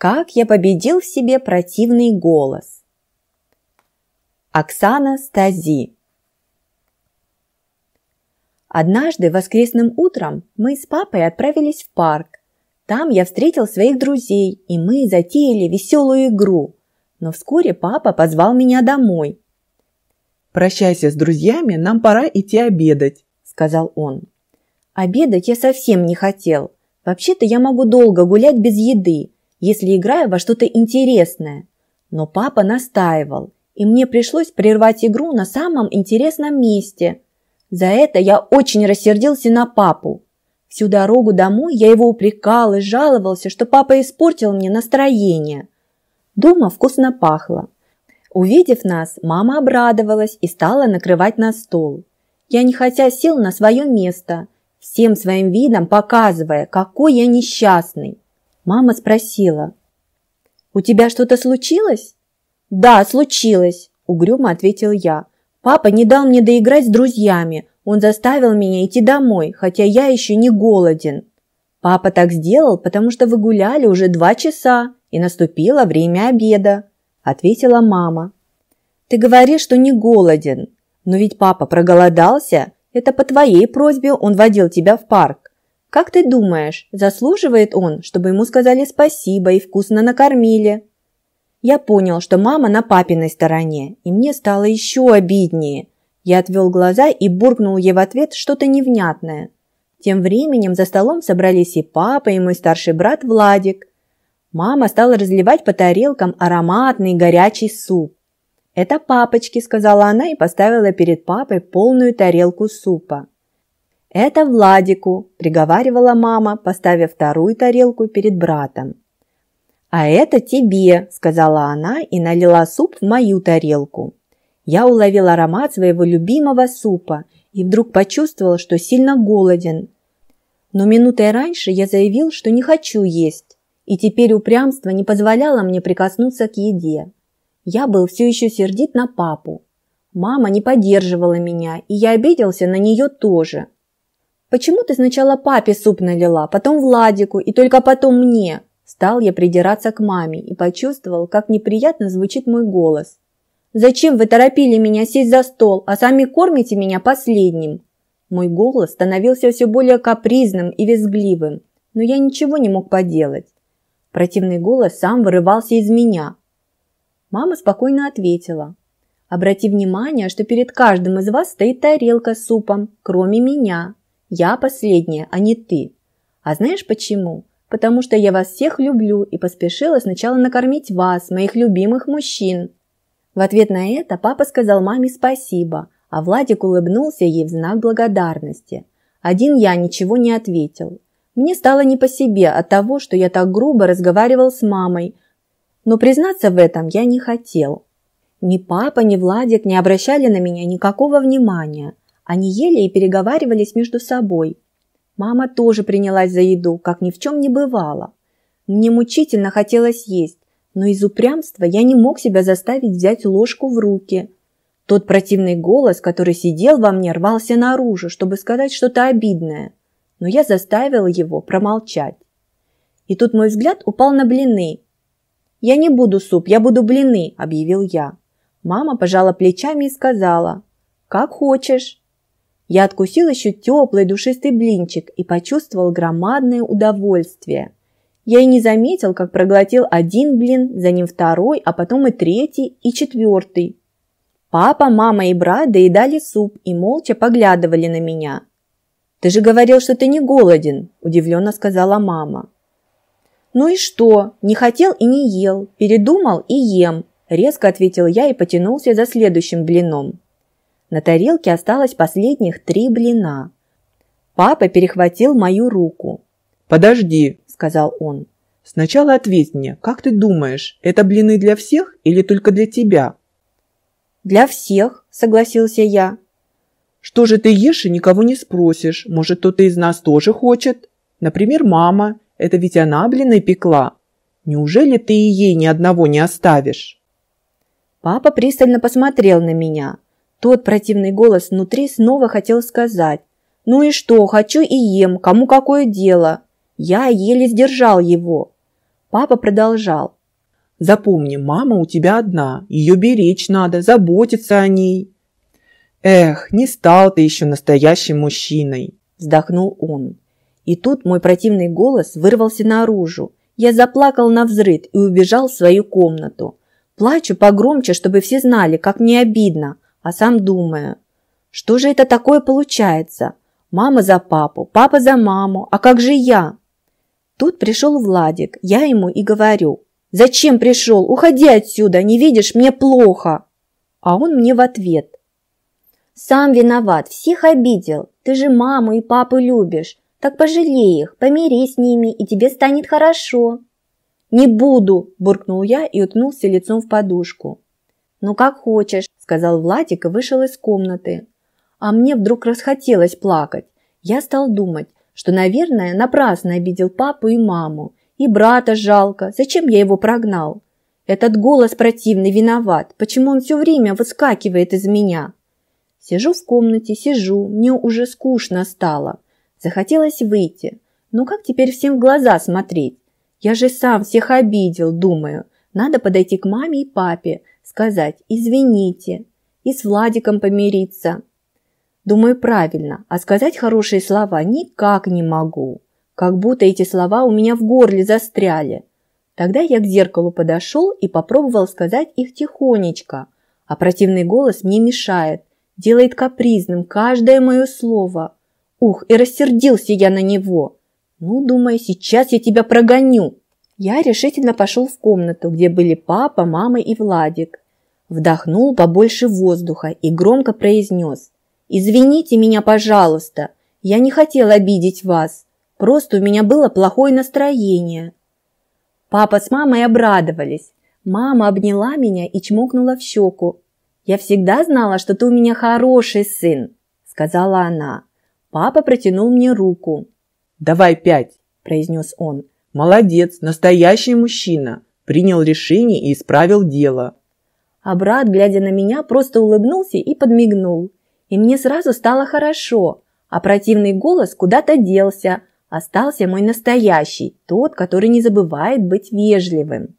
Как я победил в себе противный голос. Оксана Стази Однажды воскресным утром мы с папой отправились в парк. Там я встретил своих друзей, и мы затеяли веселую игру. Но вскоре папа позвал меня домой. «Прощайся с друзьями, нам пора идти обедать», – сказал он. Обедать я совсем не хотел. Вообще-то я могу долго гулять без еды, если играю во что-то интересное. Но папа настаивал, и мне пришлось прервать игру на самом интересном месте. За это я очень рассердился на папу. Всю дорогу домой я его упрекал и жаловался, что папа испортил мне настроение. Дома вкусно пахло. Увидев нас, мама обрадовалась и стала накрывать на стол. Я не хотя сел на свое место, всем своим видом показывая, какой я несчастный. Мама спросила. «У тебя что-то случилось?» «Да, случилось», – угрюмо ответил я. «Папа не дал мне доиграть с друзьями. Он заставил меня идти домой, хотя я еще не голоден». «Папа так сделал, потому что вы гуляли уже два часа, и наступило время обеда», – ответила мама. «Ты говоришь, что не голоден, но ведь папа проголодался. Это по твоей просьбе он водил тебя в парк». Как ты думаешь, заслуживает он, чтобы ему сказали спасибо и вкусно накормили? Я понял, что мама на папиной стороне, и мне стало еще обиднее. Я отвел глаза и буркнул ей в ответ что-то невнятное. Тем временем за столом собрались и папа, и мой старший брат Владик. Мама стала разливать по тарелкам ароматный горячий суп. «Это папочки», – сказала она и поставила перед папой полную тарелку супа. «Это Владику», – приговаривала мама, поставив вторую тарелку перед братом. «А это тебе», – сказала она и налила суп в мою тарелку. Я уловил аромат своего любимого супа и вдруг почувствовал, что сильно голоден. Но минутой раньше я заявил, что не хочу есть, и теперь упрямство не позволяло мне прикоснуться к еде. Я был все еще сердит на папу. Мама не поддерживала меня, и я обиделся на нее тоже – Почему ты сначала папе суп налила, потом Владику и только потом мне?» Стал я придираться к маме и почувствовал, как неприятно звучит мой голос. «Зачем вы торопили меня сесть за стол, а сами кормите меня последним?» Мой голос становился все более капризным и визгливым, но я ничего не мог поделать. Противный голос сам вырывался из меня. Мама спокойно ответила. «Обрати внимание, что перед каждым из вас стоит тарелка с супом, кроме меня. Я последняя, а не ты. А знаешь почему? Потому что я вас всех люблю и поспешила сначала накормить вас, моих любимых мужчин. В ответ на это папа сказал маме спасибо, а Владик улыбнулся ей в знак благодарности. Один я ничего не ответил. Мне стало не по себе от того, что я так грубо разговаривал с мамой, но признаться в этом я не хотел. Ни папа, ни Владик не обращали на меня никакого внимания. Они ели и переговаривались между собой. Мама тоже принялась за еду, как ни в чем не бывало. Мне мучительно хотелось есть, но из упрямства я не мог себя заставить взять ложку в руки. Тот противный голос, который сидел во мне, рвался наружу, чтобы сказать что-то обидное. Но я заставил его промолчать. И тут мой взгляд упал на блины. «Я не буду суп, я буду блины», – объявил я. Мама пожала плечами и сказала, «Как хочешь». Я откусил еще теплый душистый блинчик и почувствовал громадное удовольствие. Я и не заметил, как проглотил один блин, за ним второй, а потом и третий, и четвертый. Папа, мама и брат доедали суп и молча поглядывали на меня. «Ты же говорил, что ты не голоден», – удивленно сказала мама. «Ну и что? Не хотел и не ел. Передумал и ем», – резко ответил я и потянулся за следующим блином. На тарелке осталось последних три блина. Папа перехватил мою руку. «Подожди», – сказал он. «Сначала ответь мне, как ты думаешь, это блины для всех или только для тебя?» «Для всех», – согласился я. «Что же ты ешь и никого не спросишь? Может, кто-то из нас тоже хочет? Например, мама. Это ведь она блины пекла. Неужели ты и ей ни одного не оставишь?» Папа пристально посмотрел на меня – тот противный голос внутри снова хотел сказать «Ну и что, хочу и ем, кому какое дело?» Я еле сдержал его. Папа продолжал. «Запомни, мама у тебя одна, ее беречь надо, заботиться о ней». «Эх, не стал ты еще настоящим мужчиной!» – вздохнул он. И тут мой противный голос вырвался наружу. Я заплакал на взрыд и убежал в свою комнату. Плачу погромче, чтобы все знали, как мне обидно – а сам думаю, что же это такое получается? Мама за папу, папа за маму, а как же я? Тут пришел Владик, я ему и говорю, зачем пришел, уходи отсюда, не видишь, мне плохо. А он мне в ответ, сам виноват, всех обидел, ты же маму и папу любишь, так пожалей их, помирись с ними, и тебе станет хорошо. «Не буду!» – буркнул я и уткнулся лицом в подушку. «Ну как хочешь, сказал Владик и вышел из комнаты. А мне вдруг расхотелось плакать. Я стал думать, что, наверное, напрасно обидел папу и маму. И брата жалко. Зачем я его прогнал? Этот голос противный виноват. Почему он все время выскакивает из меня? Сижу в комнате, сижу. Мне уже скучно стало. Захотелось выйти. Но ну, как теперь всем в глаза смотреть? Я же сам всех обидел, думаю. Надо подойти к маме и папе сказать «извините» и с Владиком помириться. Думаю, правильно, а сказать хорошие слова никак не могу. Как будто эти слова у меня в горле застряли. Тогда я к зеркалу подошел и попробовал сказать их тихонечко, а противный голос мне мешает, делает капризным каждое мое слово. Ух, и рассердился я на него. Ну, думаю, сейчас я тебя прогоню. Я решительно пошел в комнату, где были папа, мама и Владик. Вдохнул побольше воздуха и громко произнес. «Извините меня, пожалуйста. Я не хотел обидеть вас. Просто у меня было плохое настроение». Папа с мамой обрадовались. Мама обняла меня и чмокнула в щеку. «Я всегда знала, что ты у меня хороший сын», – сказала она. Папа протянул мне руку. «Давай пять», – произнес он. Молодец, настоящий мужчина. Принял решение и исправил дело. А брат, глядя на меня, просто улыбнулся и подмигнул. И мне сразу стало хорошо, а противный голос куда-то делся. Остался мой настоящий, тот, который не забывает быть вежливым.